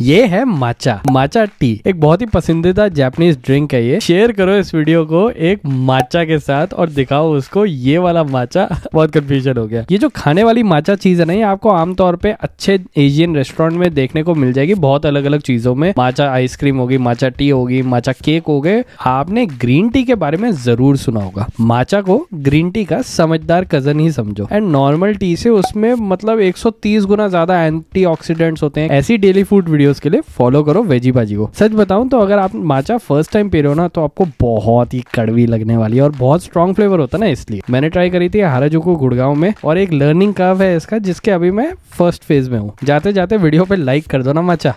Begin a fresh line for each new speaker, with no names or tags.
ये है माचा matcha tea एक बहुत ही पसंदीदा जापानीज ड्रिंक है ये शेयर करो इस वीडियो को एक माचा के साथ और दिखाओ उसको ये वाला माचा बहुत कंफ्यूजन हो गया ये जो खाने वाली माचा चीज है ना ये आपको आमतौर पे अच्छे एशियन रेस्टोरेंट में देखने को मिल जाएगी बहुत अलग अलग चीजों में माचा आइसक्रीम होगी माचा टी होगी माचा केक हो गए आपने ग्रीन टी के बारे में जरूर सुना होगा माचा को ग्रीन टी का समझदार कजन ही समझो एंड नॉर्मल टी से उसमें मतलब एक गुना ज्यादा एंटी होते हैं ऐसी डेली फूड वीडियो वीडियोस के लिए फॉलो करो वेजी बाजी को सच बताऊं तो अगर आप माचा फर्स्ट टाइम पी रहे हो ना तो आपको बहुत ही कड़वी लगने वाली है और बहुत स्ट्रॉन्ग फ्लेवर होता है ना इसलिए मैंने ट्राई करी थी हाराजुकू गुड़गांव में और एक लर्निंग कर्व है इसका जिसके अभी मैं फर्स्ट फेज में हूँ जाते जाते वीडियो पे लाइक कर दो ना माचा